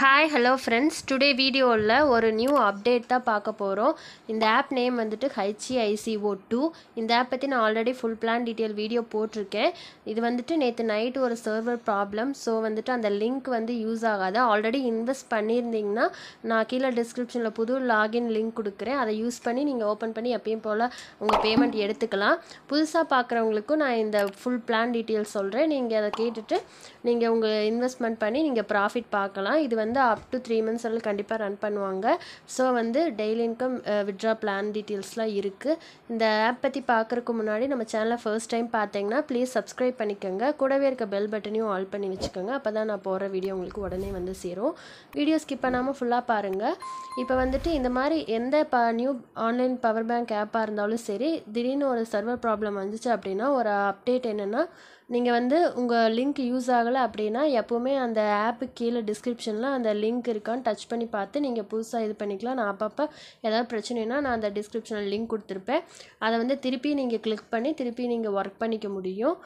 hi hello friends today வீடியோவில் ஒரு new update தான் பார்க்க போகிறோம் இந்த ஆப் நேம் வந்துட்டு ஹைச்சிஐசிஓ டூ இந்த ஆப் பற்றி நான் already full plan detail video போட்டிருக்கேன் இது வந்துட்டு நேற்று நைட்டு ஒரு சர்வர் ப்ராப்ளம் ஸோ வந்துட்டு அந்த லிங்க் வந்து யூஸ் ஆகாது ஆல்ரெடி இன்வெஸ்ட் பண்ணியிருந்தீங்கன்னா நான் கீழே டிஸ்கிரிப்ஷனில் புது லாகின் லிங்க் கொடுக்குறேன் அதை யூஸ் பண்ணி நீங்கள் ஓப்பன் பண்ணி எப்பயும் போல் உங்கள் பேமெண்ட் எடுத்துக்கலாம் புதுசாக பார்க்குறவங்களுக்கும் நான் இந்த ஃபுல் பிளான் டீட்டெயில் சொல்கிறேன் நீங்கள் அதை கேட்டுட்டு நீங்கள் உங்கள் இன்வெஸ்ட்மெண்ட் பண்ணி நீங்கள் ப்ராஃபிட் பார்க்கலாம் இது வந்து வந்து அப் டு த்ரீ மந்த்ஸ் எல்லாம் கண்டிப்பாக ரன் பண்ணுவாங்க ஸோ வந்து டெய்லி இன்கம் விட்ரா பிளான் டீட்டெயில்ஸ்லாம் இருக்குது இந்த ஆப் பற்றி பார்க்குறக்கு முன்னாடி நம்ம சேனலை ஃபர்ஸ்ட் டைம் பார்த்தீங்கன்னா ப்ளீஸ் சப்ஸ்கிரைப் பண்ணிக்கோங்க கூடவே இருக்க பெல் பட்டனையும் ஆல் பண்ணி வச்சுக்கோங்க அப்போ தான் நான் போகிற வீடியோ உங்களுக்கு உடனே வந்து சேரும் வீடியோ ஸ்கிப் பண்ணாமல் ஃபுல்லாக பாருங்கள் இப்போ வந்துட்டு இந்த மாதிரி எந்த ப நியூ ஆன்லைன் பவர் பேங்க் ஆப்பாக இருந்தாலும் சரி திடீர்னு ஒரு சர்வர் ப்ராப்ளம் வந்துச்சு அப்படின்னா ஒரு அப்டேட் என்னென்னா நீங்கள் வந்து உங்கள் லிங்க் யூஸ் ஆகலை அப்படின்னா எப்போவுமே அந்த ஆப்பு கீழே டிஸ்கிரிப்ஷனில் அந்த லிங்க் இருக்கான்னு டச் பண்ணி பார்த்து நீங்கள் புதுசாக இது பண்ணிக்கலாம் நான் அப்பப்போ ஏதாவது பிரச்சனைனா நான் அந்த டிஸ்கிரிப்ஷனில் லிங்க் கொடுத்துருப்பேன் அதை வந்து திருப்பி நீங்கள் கிளிக் பண்ணி திருப்பி நீங்கள் ஒர்க் பண்ணிக்க முடியும்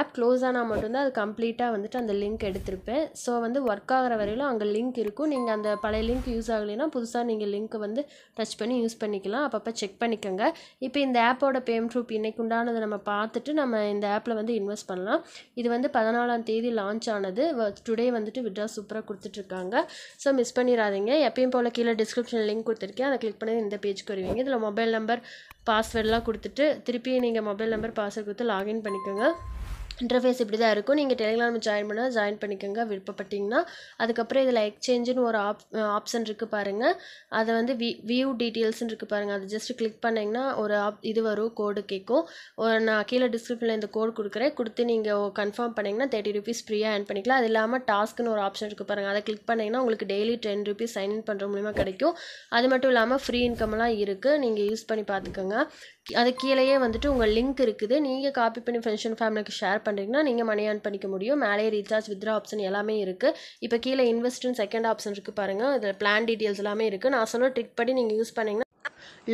ஆப் க்ளோஸ் ஆனால் மட்டும்தான் அது கம்ப்ளீட்டாக வந்துட்டு அந்த லிங்க் எடுத்திருப்பேன் ஸோ வந்து ஒர்க் ஆகிற வரையிலும் அங்கே லிங்க் இருக்கும் நீங்கள் அந்த பழைய லிங்க் யூஸ் ஆகலைன்னா புதுசாக நீங்கள் லிங்க்கை வந்து டச் பண்ணி யூஸ் பண்ணிக்கலாம் அப்பப்போ செக் பண்ணிக்கோங்க இப்போ இந்த ஆப்போட பேமெண்ட் ரூப் இன்னைக்கு உண்டானதை நம்ம பார்த்துட்டு நம்ம இந்த ஆப்பில் வந்து இன்வெஸ்ட் பண்ணலாம் இது வந்து பதினாலாம் தேதி லான்ச் ஆனது டுடே வந்துட்டு விட்ரா சூப்பராக கொடுத்துட்ருக்காங்க ஸோ மிஸ் பண்ணிடாதீங்க எப்பயும் போல் கீழே டிஸ்கிரிப்ஷன் லிங்க் கொடுத்துருக்கேன் அதை கிளிக் பண்ணி இந்த பேஜ்க்கு வருவீங்க இதில் மொபைல் நம்பர் பாஸ்வேர்டெலாம் கொடுத்துட்டு திருப்பி நீங்கள் மொபைல் நம்பர் பாஸ்வேர்டு கொடுத்து லாகின் பண்ணிக்கோங்க இன்டர்ஃபேஸ் இப்படி தான் இருக்கும் நீங்கள் டெலிகிராம் ஜாயின் பண்ணால் ஜாயின் பண்ணிக்கோங்க விருப்பப்பட்டிங்கன்னா அதுக்கப்புறம் இதில் எக்ஸ்சேஞ்சுன்னு ஒரு ஆப் ஆப்ஷன் இருக்குது பாருங்கள் அதை வந்து வி வியூ டீட்டெயில்ஸ்னு இருக்குது பாருங்கள் அதை ஜஸ்ட் கிளிக் பண்ணிங்கன்னா ஒரு ஆப் இது வரும் கோடு கேட்கும் நான் கீழே டிஸ்கிரிப்ஷனில் இந்த கோடு கொடுக்குறேன் கொடுத்து நீங்கள் கன்ஃபார்ம் பண்ணிங்கன்னா தேர்ட்டி ருபீஸ் ஃப்ரீயாக ஏர்ன் பண்ணிக்கலாம் அது இல்லாமல் டாஸ்க்குன்னு ஒரு ஆப்ஷன் இருக்குது பாருங்கள் அதை கிளிக் பண்ணிங்கன்னா உங்களுக்கு டெய்லி டென் ருபீஸ் சைன் பண்ணுற மூலிமா கிடைக்கும் அது மட்டும் இல்லாமல் ஃப்ரீ இன்கம்லாம் இருக்குது நீங்கள் யூஸ் பண்ணி பார்த்துக்கோங்க அது கீழேயே வந்துட்டு உங்கள் லிங்க் இருக்குது நீங்கள் காப்பி பண்ணி ஃப்ரெண்ட்ஸ் அண்ட் ஃபேமிலிக்கு ஷேர் பண்ணுறீங்கன்னா நீங்கள் மணி ஆன் பண்ணிக்க முடியும் மேலே ரீசார்ஜ் வித்ரா ஆப்ஷன் எல்லாமே இருக்குது இப்போ கீழே இன்வெஸ்ட்னு செகண்ட் ஆப்ஷன் இருக்குது பாருங்கள் இதில் பிளான் டீட்டெயில்ஸ் எல்லாமே இருக்குது நான் சொன்ன ட்ரிக் படி நீங்கள் யூஸ் பண்ணிங்கன்னா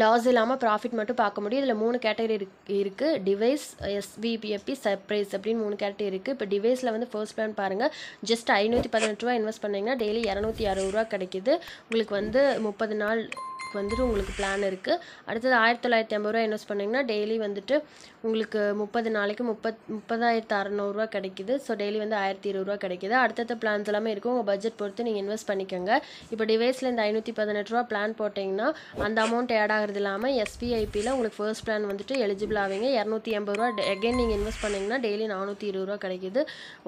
லாஸ் இல்லாமல் ப்ராஃபிட் மட்டும் பார்க்க முடியும் இதில் மூணு கேட்டகரி இருக்குது டிவைஸ் எஸ்விபிஎப்பி சர்ப்ரைஸ் அப்படின்னு மூணு கேட்டகரி இருக்குது இப்போ டிவைஸில் வந்து ஃபர்ஸ்ட் பிளான் பாருங்கள் ஜஸ்ட் ஐநூற்றி பதினெட்டு ரூபா இன்வெஸ்ட் பண்ணிங்கன்னா டெய்லி இரநூத்தி அறுபது ரூபா கிடைக்கிது உங்களுக்கு வந்து முப்பது நாள் வந்துட்டு உங்களுக்கு பிளான் இருக்குது அடுத்தது ஆயிரத்தி தொள்ளாயிரத்தி ஐம்பது ரூபா இன்வெஸ்ட் பண்ணிங்கன்னா டெய்லி வந்துட்டு உங்களுக்கு முப்பது நாளைக்கு முப்பத் முப்பதாயிரத்து அறநூறுவா கிடைக்கிது ஸோ டெய்லி வந்து ஆயிரத்தி இருபது ரூபா கிடைக்கிது அடுத்தடுத்த பிளான்ஸ் எல்லாமே இருக்கும் உங்கள் பட்ஜெட் பொறுத்து நீங்கள் இன்வெஸ்ட் பண்ணிக்கோங்க இப்போ டிவைஸில் இந்த ஐநூற்றி பதினெட்டு ரூபா பிளான் போட்டிங்கன்னா அந்த அமௌண்ட் ஆட் ஆகிறது இல்லாமல் எஸ்பிஐபியில் உங்களுக்கு ஃபர்ஸ்ட் பிளான் வந்துட்டு எலிஜிபிள் ஆவீங்க இரநூத்தி எண்பது ரூபா எகைன் நீங்கள் இன்வெஸ்ட் பண்ணிங்கன்னா டெய்லி நானூற்றி இருபது ரூபா கிடைக்கிது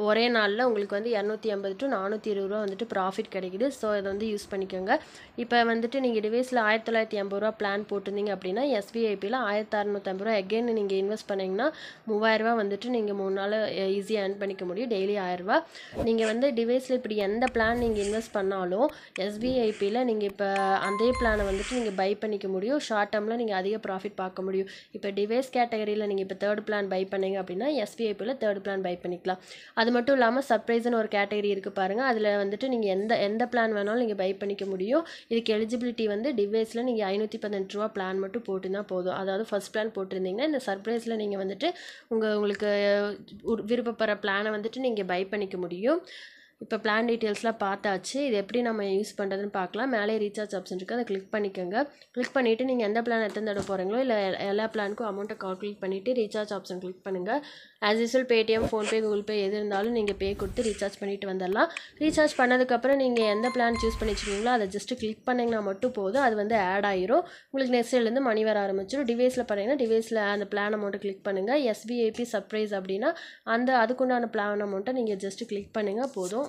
ஒரே நாளில் உங்களுக்கு வந்து இரநூத்தி ஐம்பது டு நானூற்றி இருபது ரூபா வந்துட்டு ப்ராஃபிட் கிடைக்கிது ஸோ இதை வந்து யூஸ் பண்ணிக்கோங்க இப்போ வந்துட்டு நீங்கள் டிவைஸில் ஆயிரத்தி தொள்ளாயிரத்தி எண்பது ரூபா பிளான் போட்டிருந்தீங்க அப்படின்னா எஸ்பிஐபியில் ஆயிரத்தி அறநூற்றம்பது ரூபா எகெயின் நீங்கள் இன்வெஸ்ட் பண்ணிங்கன்னா மூவாயிரரூபா வந்துட்டு நீங்கள் மூணு நாள் ஈஸியாக ஏர்ன் பண்ணிக்க முடியும் டெய்லி ஆயிரரூபா நீங்கள் வந்து டிவைஸில் இப்படி எந்த பிளான் நீங்கள் இன்வெஸ்ட் பண்ணாலும் எஸ்பிஐபியில் நீங்கள் இப்போ அதே பிளானை வந்துட்டு நீங்கள் பை பண்ணிக்க முடியும் ஷார்ட் டேர்மில் நீங்கள் அதிக ப்ராஃபிட் பார்க்க முடியும் இப்போ டிவைஸ் கேட்டகரியில் நீங்கள் இப்போ தேர்ட் பிளான் பை பண்ணிங்க அப்படின்னா எஸ்பிஐபியில் தேர்ட் பிளான் பை பண்ணிக்கலாம் அது மட்டும் இல்லாமல் சர்ப்ரைஸ்னு ஒரு கேட்டகரி இருக்குது பாருங்கள் அதில் வந்துட்டு நீங்கள் எந்த எந்த பிளான் வேணாலும் நீங்கள் பை பண்ணிக்க முடியும் இதுக்கு எலிஜிபிலிட்டி வந்து டிவை சர்ப்ரைஸில் நீங்கள் ஐநூற்றி பதினெட்டு ரூபா பிளான் மட்டும் போட்டுனா போதும் அதாவது ஃபஸ்ட் பிளான் போட்டிருந்தீங்கன்னா இந்த சர்ப்ரைஸில் நீங்கள் வந்துட்டு உங்கள் உங்களுக்கு விருப்பப்படுற பிளானை வந்துட்டு நீங்கள் பை பண்ணிக்க முடியும் இப்போ பிளான் டீட்டெயில்ஸ்லாம் பார்த்தாச்சு இது எப்படி நம்ம யூஸ் பண்ணுறதுன்னு பார்க்கலாம் மேலே ரீசார்ஜ் ஆப்ஷன் இருக்குது அதை கிளிக் பண்ணிக்கோங்க கிளிக் பண்ணிவிட்டு நீங்கள் எந்த பிளான் தடவை போகிறீங்களோ இல்லை எல்லா பிளானுக்கும் அமௌண்ட்டை கால்குலேட் பண்ணிவிட்டு ரீசார்ஜ் ஆப்ஷன் கிளிக் பண்ணுங்கள் as usual Paytm PhonePe Google Pay எது இருந்தாலும் நீங்கள் பே கொடுத்து ரீசார்ஜ் பண்ணிவிட்டு வந்துடலாம் ரீசார்ஜ் பண்ணதுக்கப்புறம் நீங்கள் எந்த பிளான் சூஸ் பண்ணி அதை ஜஸ்ட்டு கிளிக் பண்ணிங்கன்னா மட்டும் போதும் அது வந்து ஆட் ஆயிரும் உங்களுக்கு நெக்ஸ்ட்லேருந்து மணி வர ஆரம்பிச்சிடும் டிவைஸில் பண்ணிங்கன்னா டிவைஸில் அந்த பிளான் அமௌண்ட்டை கிளிக் பண்ணுங்கள் எஸ்பிஐபி சர்ப்ரைஸ் அப்படின்னா அந்த அதுக்குண்டான பிளான் அமௌண்ட்டை நீங்கள் ஜஸ்ட்டு கிளிக் பண்ணுங்கள் போதும்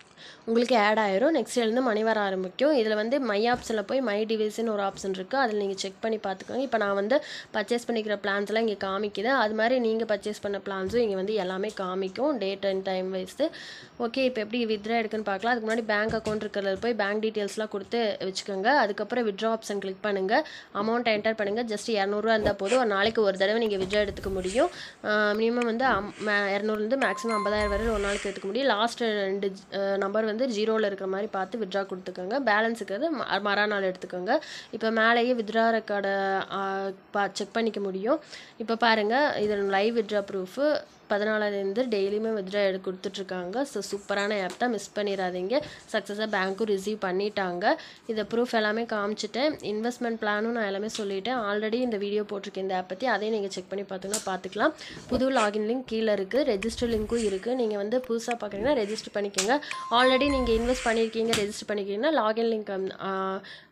உங்களுக்கு ஆட் ஆயிரும் நெக்ஸ்ட்லேருந்து மணி வர ஆரம்பிக்கும் இதில் வந்து மை ஆப்ஷனில் போய் மை டிவைஸ்னு ஒரு ஆப்ஷன் இருக்குது அதில் நீங்கள் செக் பண்ணி பார்த்துக்கோங்க இப்போ நான் வந்து பர்ச்சேஸ் பண்ணிக்கிற பிளான்ஸ்லாம் இங்கே காமிக்குது அது மாதிரி நீங்கள் பர்ச்சேஸ் பண்ண பிளான்ஸும் இங்கே வந்து எல்லாமே காமிக்கும் date and time wise okay இப்போ எப்படி வித்ரா எடுக்குன்னு பார்க்கலாம் அதுக்கு முன்னாடி பேங்க் அக்கௌண்ட் இருக்கிறதுல போய் பேங்க் டீட்டெயில்ஸ்லாம் கொடுத்து வச்சுக்கோங்க அதுக்கப்புறம் விட்ரா ஆப்ஷன் கிளிக் பண்ணுங்கள் அமௌண்ட் என்டர் பண்ணுங்கள் ஜஸ்ட் இரநூறுவா இருந்தால் போதும் ஒரு நாளைக்கு ஒரு தடவை நீங்கள் விட்ரா எடுத்துக்க முடியும் மினிமம் வந்து இரநூறுலேருந்து மேக்ஸிமம் ஐம்பதாயிரம் வரை ஒரு நாளைக்கு எடுத்துக்க முடியும் லாஸ்ட் ரெண்டு நம்பர் வந்து ஜீரோவில் இருக்கிற மாதிரி பார்த்து வித்ட்ரா கொடுத்துக்கோங்க பேலன்ஸுக்கு இருக்கிறது மறுநாள் எடுத்துக்கோங்க இப்போ மேலேயே வித்ட்ரா ரெக்கார்டை செக் பண்ணிக்க முடியும் இப்போ பாருங்கள் இதில் லைவ் வித்ட்ரா ப்ரூஃபு பதினாலாந்தேதி டெய்லியுமே வித்ரா எடுத்து கொடுத்துட்ருக்காங்க ஸோ சூப்பரான ஆப் தான் மிஸ் பண்ணிடாதீங்க சக்ஸஸாக பேங்க்கும் ரிசீவ் பண்ணிட்டாங்க இதை ப்ரூஃப் எல்லாமே காமிச்சிட்டேன் இன்வெஸ்ட்மெண்ட் பிளானும் நான் எல்லாமே சொல்லிட்டேன் ஆல்ரெடி இந்த வீடியோ போட்டிருக்கேன் இந்த ஆப் பற்றி அதையும் நீங்கள் செக் பண்ணி பார்த்தீங்கன்னா பார்த்துக்கலாம் புது லாகின் லிங்க் கீழே இருக்குது ரெஜிஸ்டர் லிங்க்கும் இருக்குது நீங்கள் வந்து புதுசாக பார்க்குறீங்கன்னா ரெஜிஸ்டர் பண்ணிக்கோங்க ஆல்ரெடி நீங்கள் இன்வெஸ்ட் பண்ணியிருக்கீங்க ரெஜிஸ்டர் பண்ணிக்கிறீங்கன்னா லாகின் லிங்க்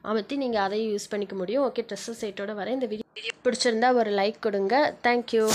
அமைத்தி நீங்கள் அதையும் யூஸ் பண்ணிக்க முடியும் ஓகே ட்ரெஸ்ஸஸ் சேட்டோட வரேன் இந்த வீடியோ பிடிச்சிருந்தா ஒரு லைக் கொடுங்க தேங்க்யூ